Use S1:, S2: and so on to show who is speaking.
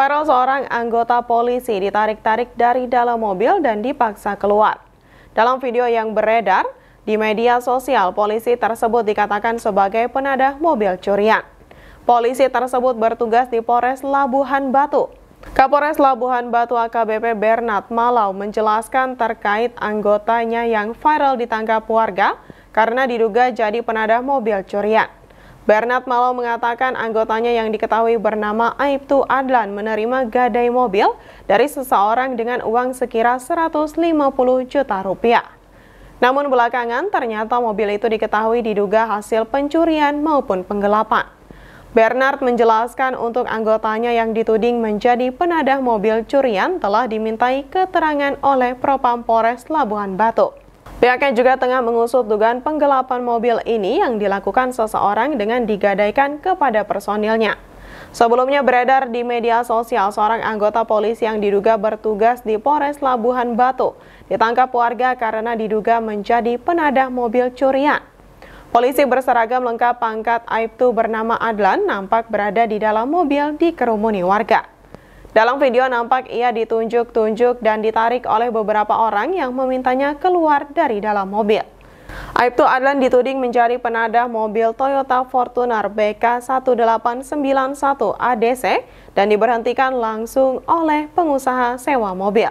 S1: Viral seorang anggota polisi ditarik-tarik dari dalam mobil dan dipaksa keluar. Dalam video yang beredar di media sosial, polisi tersebut dikatakan sebagai penadah mobil curian. Polisi tersebut bertugas di Polres Labuhan Batu. Kapolres Labuhan Batu AKBP Bernard Malau menjelaskan terkait anggotanya yang viral ditangkap warga karena diduga jadi penadah mobil curian. Bernard Malau mengatakan anggotanya yang diketahui bernama Aibtu Adlan menerima gadai mobil dari seseorang dengan uang sekira 150 juta rupiah. Namun belakangan ternyata mobil itu diketahui diduga hasil pencurian maupun penggelapan. Bernard menjelaskan untuk anggotanya yang dituding menjadi penadah mobil curian telah dimintai keterangan oleh Propam Polres Labuhan Batu. Pihaknya juga tengah mengusut dugaan penggelapan mobil ini yang dilakukan seseorang dengan digadaikan kepada personilnya. Sebelumnya beredar di media sosial seorang anggota polisi yang diduga bertugas di Polres Labuhan Batu ditangkap warga karena diduga menjadi penadah mobil curian. Polisi berseragam lengkap pangkat Aibtu bernama Adlan nampak berada di dalam mobil dikerumuni warga. Dalam video nampak ia ditunjuk-tunjuk dan ditarik oleh beberapa orang yang memintanya keluar dari dalam mobil. Aibtu Adlan dituding menjadi penadah mobil Toyota Fortuner BK1891 ADC dan diberhentikan langsung oleh pengusaha sewa mobil.